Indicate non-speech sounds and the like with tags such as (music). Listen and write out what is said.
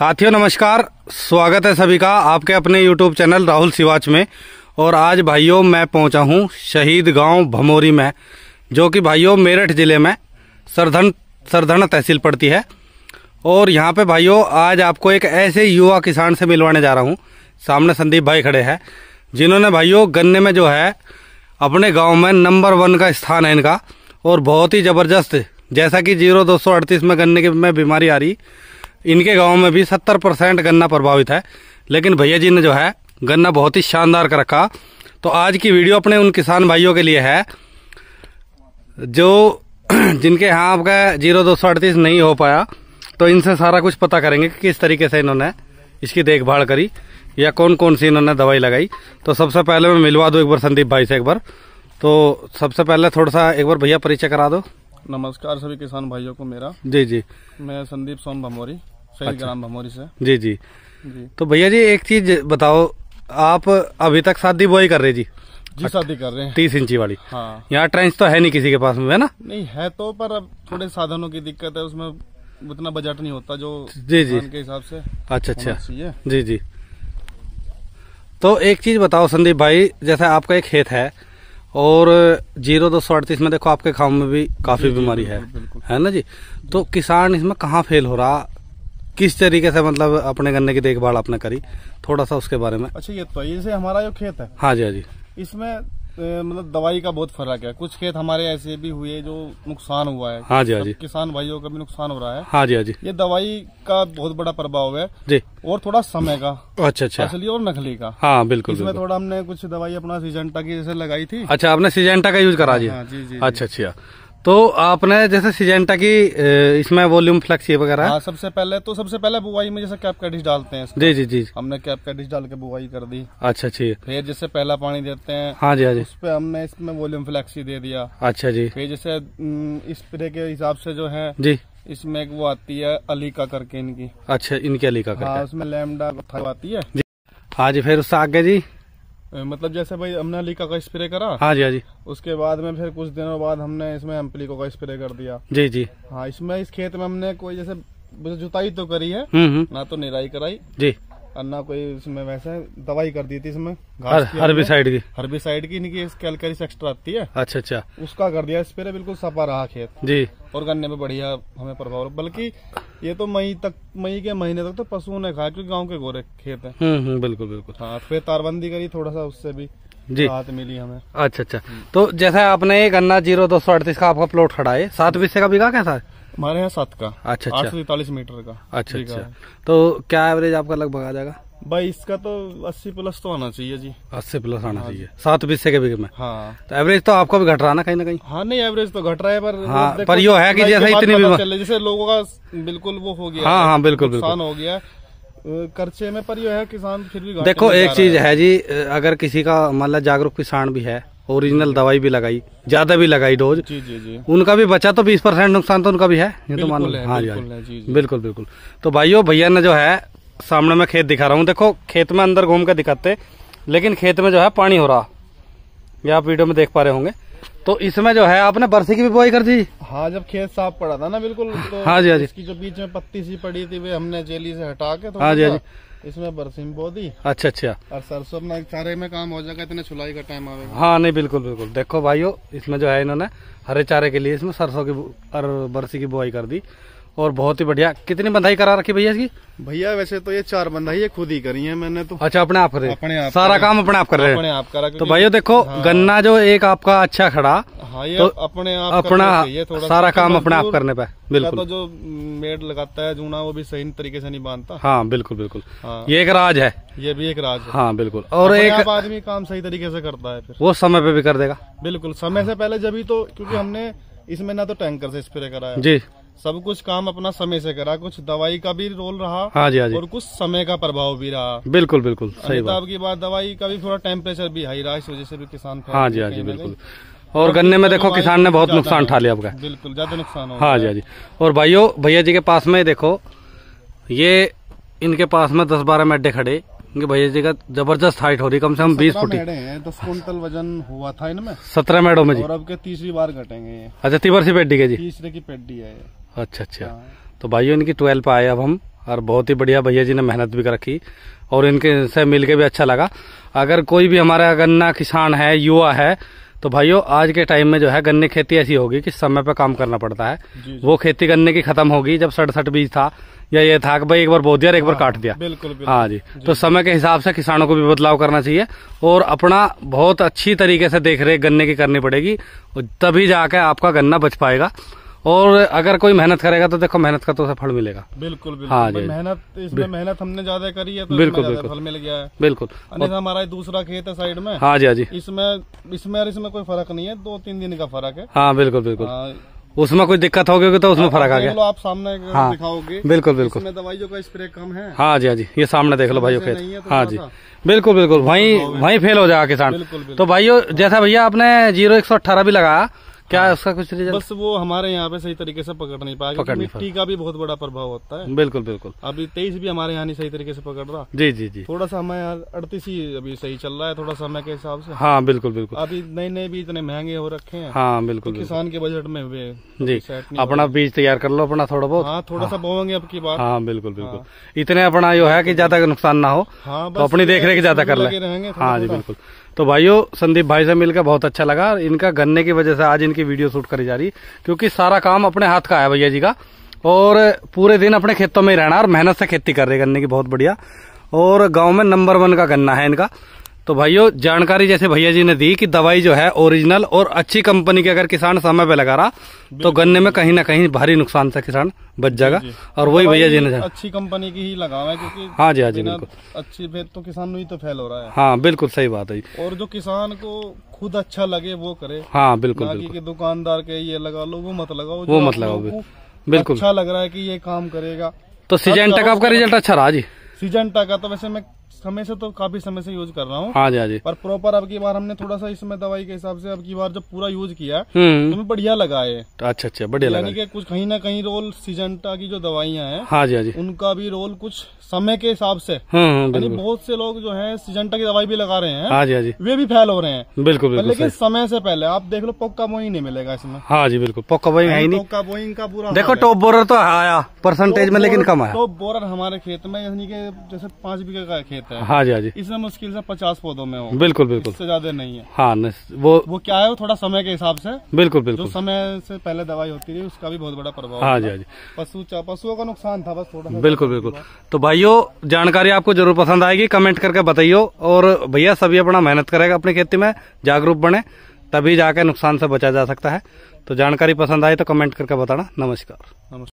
साथियों नमस्कार स्वागत है सभी का आपके अपने यूट्यूब चैनल राहुल सिवाच में और आज भाइयों मैं पहुंचा हूं शहीद गांव भमोरी में जो कि भाइयों मेरठ जिले में सरधन सरधन तहसील पड़ती है और यहां पे भाइयों आज आपको एक ऐसे युवा किसान से मिलवाने जा रहा हूं सामने संदीप भाई खड़े हैं जिन्होंने भाइयों गन्ने में जो है अपने गाँव में नंबर वन का स्थान है इनका और बहुत ही ज़बरदस्त जैसा कि जीरो दो में गन्ने की में बीमारी आ रही इनके गांव में भी सत्तर परसेंट गन्ना प्रभावित है लेकिन भैया जी ने जो है गन्ना बहुत ही शानदार कर रखा तो आज की वीडियो अपने उन किसान भाइयों के लिए है जो (clears throat) जिनके यहाँ आपका जीरो दो सौ अड़तीस नहीं हो पाया तो इनसे सारा कुछ पता करेंगे कि किस तरीके से इन्होंने इसकी देखभाल करी या कौन कौन सी इन्होंने दवाई लगाई तो सबसे पहले मैं मिलवा दूँ एक बार संदीप भाई से एक बार तो सबसे पहले थोड़ा सा एक बार भैया परिचय करा दो नमस्कार सभी किसान भाइयों को मेरा जी जी मैं संदीप सोन भमोरी अच्छा। जी जी जी तो भैया जी एक चीज बताओ आप अभी तक शादी बुआई कर रहे जी जी शादी कर रहे हैं तीस इंची वाली हाँ यहाँ ट्रेंच तो है नहीं किसी के पास में है ना नहीं है तो पर अब थोड़े साधनों की दिक्कत है उसमें उतना बजट नहीं होता जो जी जी के हिसाब से अच्छा अच्छा जी जी तो एक चीज बताओ संदीप भाई जैसे आपका एक खेत है और जीरो दो सौ अड़तीस में देखो आपके खाम में भी काफी बीमारी है है ना जी तो किसान इसमें कहाँ फेल हो रहा किस तरीके से मतलब अपने गन्ने की देखभाल आपने करी थोड़ा सा उसके बारे में अच्छा ये तो जैसे हमारा जो खेत है हाँ जी हाँ जी इसमें मतलब दवाई का बहुत फर्क है कुछ खेत हमारे ऐसे भी हुए जो नुकसान हुआ है हाँ जी हाँ जी किसान भाइयों का भी नुकसान हो रहा है हाँ जी हाँ जी ये दवाई का बहुत बड़ा प्रभाव है जी और थोड़ा समय का अच्छा अच्छा असली और नकली का हाँ बिल्कुल इसमें बिल्कुल। थोड़ा हमने कुछ दवाई अपना सीजेंटा की जैसे लगाई थी अच्छा आपने सीजेंटा का यूज करा जी हाँ, हाँ, जी अच्छा अच्छा तो आपने जैसे सिजेंटा की इसमें वॉल्यूम फ्लक्स ये वगैरह हाँ, सबसे पहले तो सबसे पहले बुआई में जैसे कैप का डिश डालते हैं जी जी जी हमने कैप का डिश डाल के बुआई कर दी अच्छा जी अच्छा, फिर जैसे पहला पानी देते हैं हाँ जी हाँ जी उस पर हमने इसमें वॉल्यूम फ्लैक्स ही दे दिया अच्छा जी फिर जैसे स्प्रे के हिसाब से जो है जी इसमें एक वो आती है अलीका करके इनकी अच्छा इनकी अलीका करके हाँ, उसमें लेमडा आती है हाँ जी फिर उससे आगे जी मतलब जैसे भाई हमने लीका का स्प्रे करा हाँ जी हाँ जी उसके बाद में फिर कुछ दिनों बाद हमने इसमें एम्पलीको का स्प्रे कर दिया जी जी हाँ इसमें इस खेत में हमने कोई जैसे जुताई तो करी है हम्म, हम्म। ना तो निराई कराई जी और ना कोई इसमें वैसे दवाई कर दी थी इसमें हर, हर्बिसाइड की हर्बिसाइड की इनकी की एक्स्ट्रा आती है अच्छा अच्छा उसका कर दिया स्प्रे बिल्कुल सफा रहा खेत जी और गन्ने में बढ़िया हमें प्रभाव बल्कि ये तो मई तक मई के महीने तक तो पशुओं ने खाया क्योंकि गाँव के गोरे खेत है हम्म, हम्म, बिल्कुल बिल्कुल हाँ तो फिर तारबंदी करी थोड़ा सा उससे भी जी राहत मिली हमें अच्छा अच्छा तो जैसे आपने ये गन्ना जीरो दो सौ अड़तीस का आपका प्लॉट खड़ा है सात बीस का बीघा कैसा है हमारे यहाँ सात का अच्छा आठ अच्छा। सौ तैतालीस मीटर का अच्छा अच्छा तो क्या एवरेज आपका लगभग आ जाएगा भाई इसका तो अस्सी प्लस तो आना चाहिए जी अस्सी प्लस आना हाँ चाहिए सात बीस के बीच में हाँ तो एवरेज तो आपका भी घट रहा ना कहीं ना कहीं हाँ नहीं एवरेज तो घट रहा है पर हाँ, पर यो है कि जैसे इतनी भी जैसे लोगों का बिल्कुल वो हो गया हाँ हाँ बिल्कुल नुकसान हो गया खर्चे में पर यह है किसान फिर भी देखो एक चीज है जी अगर किसी का मतलब जागरूक किसान भी है ओरिजिनल दवाई भी लगाई ज्यादा भी लगाई डोज जी जी जी उनका भी बचा तो बीस परसेंट नुकसान तो उनका भी है ये तो मान लो हाँ, हाँ जी बिल्कुल बिल्कुल तो भाइयों भैया ने जो है सामने में खेत दिखा रहा हूँ देखो खेत में अंदर घूम के दिखाते लेकिन खेत में जो है पानी हो रहा ये आप वीडियो में देख पा रहे होंगे तो इसमें जो है आपने बरसी की भी बुआई कर दी हाँ जब खेत साफ पड़ा था ना बिल्कुल हाँ तो हाँ जी हाँ जी इसकी जो बीच में पत्ती सी पड़ी थी वे हमने जेली से हटा के हाँ जी हाँ जी इसमें बरसी में बो दी अच्छा अच्छा और सरसों अपना चारे में काम हो जाएगा इतने छुलाई का टाइम आवेगा हाँ नहीं बिल्कुल बिल्कुल देखो भाइयों इसमें जो है इन्होंने हरे चारे के लिए इसमें सरसों की और बरसी की बुआई कर दी और बहुत ही बढ़िया कितनी बंधाई करा रखी भैया इसकी भैया वैसे तो ये चार बंधाई खुद ही करी है मैंने तो अच्छा अपने आप करे अपने आप सारा काम अपने आप कर रहे हैं तो भैया देखो हाँ। गन्ना जो एक आपका अच्छा खड़ा हाँ ये तो अपने आप अपना सारा तो काम अपने आप करने पे तो बिल्कुल तो जो मेड लगाता है जूना वो भी सही तरीके से नहीं बांधता हाँ बिल्कुल बिल्कुल हाँ। ये एक राज है ये भी एक राज है हाँ बिल्कुल और एक आदमी काम सही तरीके से करता है फिर वो समय पे भी कर देगा बिल्कुल समय से पहले जब तो क्योंकि हमने इसमें ना तो टैंकर से स्प्रे कराया जी सब कुछ काम अपना समय से करा कुछ दवाई का भी रोल रहा हाँ जी हाँ जी और कुछ समय का प्रभाव भी रहा बिल्कुल बिल्कुल सही बात की बात दवाई का भी थोड़ा टेम्परेचर भी हाई रहा इस वजह से भी किसान हाँ जी हाँ जी बिल्कुल और गन्ने में देखो किसान ने बहुत नुकसान उठा लिया आपका बिल्कुल ज्यादा नुकसान हाँ जी हाँ जी और भाइयों भैया जी के पास में देखो ये इनके पास में दस बारह मेडे खड़े इनके भैया जी का जबरदस्त हाइट हो रही कम से कम बीस फुट दस क्विंटल वजन हुआ था इनमें सत्रह मेडो में जी और अब के तीसरी बार घटेंगे अच्छा तीसरी पेड्डी के जी तीसरे की पेड्डी है अच्छा अच्छा तो भाइयों इनकी ट्वेल्व पे आए अब हम और बहुत ही बढ़िया भैया जी ने मेहनत भी कर रखी और इनके से मिलके भी अच्छा लगा अगर कोई भी हमारा गन्ना किसान है युवा है तो भाइयों आज के टाइम में जो है गन्ने खेती ऐसी होगी कि समय पर काम करना पड़ता है जी जी। वो खेती गन्ने की खत्म होगी जब सड़सठ बीज था या ये था कि भाई एक बार बो दिया एक बार हाँ, काट दिया बिल्कुल हाँ जी।, जी तो समय के हिसाब से किसानों को भी बदलाव करना चाहिए और अपना बहुत अच्छी तरीके से देख रेख गन्ने की करनी पड़ेगी तभी जाके आपका गन्ना बच पाएगा और अगर कोई मेहनत करेगा तो देखो मेहनत का तो फल मिलेगा बिल्कुल बिल्कुल हाँ जी मेहनत इसमें मेहनत हमने ज्यादा करी है तो बिल्कुल बिल्कुल फल मिल गया है बिल्कुल अन्यथा हमारा दूसरा खेत है साइड में हाँ जी हाँ जी इसमें इसमें और इसमें कोई फर्क नहीं है दो तीन दिन का फर्क है हाँ बिल्कुल बिल्कुल हाँ। उसमें कोई दिक्कत होगी तो उसमें फर्क आ गया आप सामने हाँ, दिखाओगे बिल्कुल बिल्कुल दवाइयों का स्प्रे कम है हाँ जी हाँ जी ये सामने देख लो भाइयों तो हाँ जी बिल्कुल बिल्कुल वहीं वहीं फेल हो जाएगा किसान तो भाइयों जैसा भैया आपने जीरो एक सौ अट्ठारह भी लगाया क्या है उसका कुछ रिजल्ट बस वो हमारे यहाँ पे सही तरीके से पकड़ नहीं पाया पकड़ मिट्टी का भी बहुत बड़ा प्रभाव होता है बिल्कुल बिल्कुल अभी तेईस भी हमारे यहाँ नहीं सही तरीके से पकड़ रहा जी जी जी थोड़ा सा हमारे यहाँ अड़तीस ही अभी सही चल रहा है थोड़ा समय के हिसाब से हाँ बिल्कुल बिल्कुल अभी नए नए भी इतने महंगे हो रखे हैं हाँ बिल्कुल किसान के बजट में जी अपना बीज तैयार कर लो अपना थोड़ा बहुत हाँ थोड़ा सा हाँ। बोवेंगे अब की बात हाँ बिल्कुल बिल्कुल हाँ। इतने अपना जो है की ज्यादा नुकसान ना हो हाँ, तो अपनी देख रेख ज्यादा कर लेंगे हाँ जी बिल्कुल तो भाईयो संदीप भाई से मिलकर बहुत अच्छा लगा इनका गन्ने की वजह से आज इनकी की वीडियो शूट करी जा रही क्योंकि सारा काम अपने हाथ का है भैया जी का और पूरे दिन अपने खेतों में ही रहना और मेहनत से खेती कर रहे गन्ने की बहुत बढ़िया और गाँव में नंबर वन का गन्ना है इनका तो भाइयों जानकारी जैसे भैया जी ने दी कि दवाई जो है ओरिजिनल और अच्छी कंपनी की अगर किसान समय पे लगा रहा तो गन्ने में कहीं ना कहीं भारी नुकसान से किसान बच जाएगा और वही तो भैया जी ने अच्छी कंपनी की ही लगा क्योंकि हाँ जी हाँ जी बिल्कुल अच्छी तो किसान ही तो फैल हो रहा है हाँ बिल्कुल सही बात है और जो किसान को खुद अच्छा लगे वो करे हाँ बिल्कुल दुकानदार के ये लगा लो वो मत लगाओ वो मत लगाओ बिल्कुल अच्छा लग रहा है की ये काम करेगा तो सीजन का आपका रिजल्ट अच्छा रहा जी सीजन का तो वैसे मैं समय से तो काफी समय से यूज कर रहा हूँ हाँ जी हाँ जी पर प्रॉपर अब की बार हमने थोड़ा सा इसमें दवाई के हिसाब से अब की बार जब पूरा यूज किया हम्म। तो हमें बढ़िया लगा है अच्छा अच्छा बढ़िया लगा कि कुछ कहीं ना कहीं रोल सीजनटा की जो दवाइयाँ हैं हाँ जी हाँ जी उनका भी रोल कुछ समय के हिसाब से हाँ, हाँ, बहुत से लोग जो है सीजेंटा की दवाई भी लगा रहे हैं हाँ जी हाँ जी वे भी फैल हो रहे हैं बिल्कुल लेकिन समय से पहले आप देख लो पक्का बोइंग नहीं मिलेगा इसमें हाँ जी बिल्कुल पक्का बोइंग है नहीं पक्का बोइंग का पूरा देखो टॉप बोरर तो आया परसेंटेज में लेकिन कम आया टॉप बोरर हमारे खेत में यानी कि जैसे पांच बीघे का खेत होता है हाँ जी हाँ जी इसमें मुश्किल से पचास पौधों में हो बिल्कुल बिल्कुल इससे ज्यादा नहीं है हाँ न, वो वो क्या है वो थोड़ा समय के हिसाब से बिल्कुल बिल्कुल जो समय से पहले दवाई होती रही उसका भी बहुत बड़ा प्रभाव हाँ जी हाँ जी पशु पशुओं का नुकसान था बस थोड़ा बिल्कुल बिल्कुल तो भाईयो जानकारी आपको जरूर पसंद आएगी कमेंट करके बताइयो और भैया सभी अपना मेहनत करेगा अपनी खेती में जागरूक बने तभी जाकर नुकसान से बचा जा सकता है तो जानकारी पसंद आई तो कमेंट करके बताना नमस्कार नमस्कार